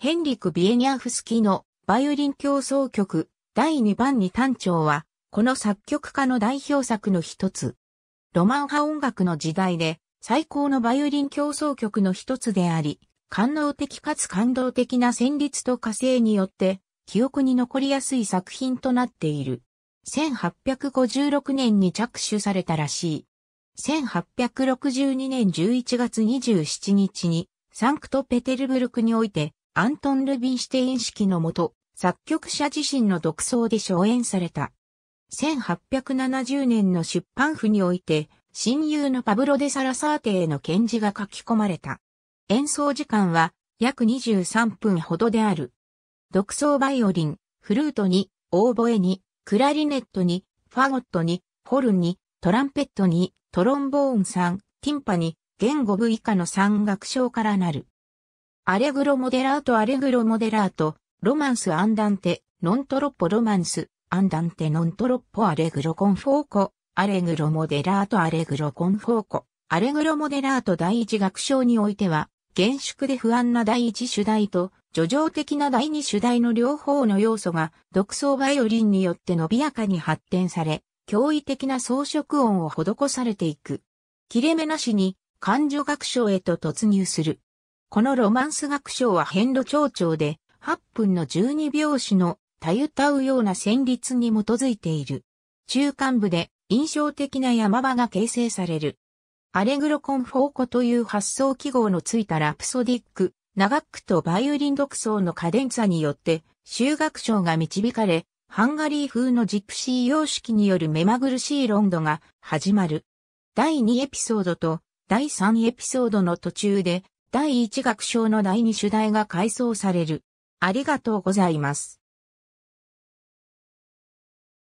ヘンリク・ビエニャフスキのバイオリン競争曲第2番に単調は、この作曲家の代表作の一つ。ロマン派音楽の時代で最高のバイオリン競争曲の一つであり、感能的かつ感動的な旋律と火星によって記憶に残りやすい作品となっている。1856年に着手されたらしい。1862年11月27日にサンクトペテルブルクにおいてアントン・ルビンシュテイン式のもと、作曲者自身の独奏で荘演された。1870年の出版譜において、親友のパブロ・デ・サラサーテへの献字が書き込まれた。演奏時間は約23分ほどである。独奏バイオリン、フルートに、オーボエに、クラリネットに、ファゴットに、ホルンに、トランペットに、トロンボーン3、ティンパに、言語部以下の3楽章からなる。アレグロモデラートアレグロモデラート、ロマンスアンダンテ、ノントロッポロマンス、アンダンテノントロッポアレグロコンフォーコ、アレグロモデラートアレグロコンフォーコ、アレグロモデラート第一楽章においては、厳粛で不安な第一主題と、叙情的な第二主題の両方の要素が、独奏バイオリンによって伸びやかに発展され、驚異的な装飾音を施されていく。切れ目なしに、感情楽章へと突入する。このロマンス楽章は遍路長調で、8分の12拍子のたゆたうような旋律に基づいている。中間部で印象的な山場が形成される。アレグロコンフォーコという発想記号のついたラプソディック、長くとバイオリン独奏のカデンツァによって、修学賞が導かれ、ハンガリー風のジプシー様式による目まぐるしいロンドが始まる。第2エピソードと第3エピソードの途中で第一楽章の第二主題が改装される。ありがとうございます。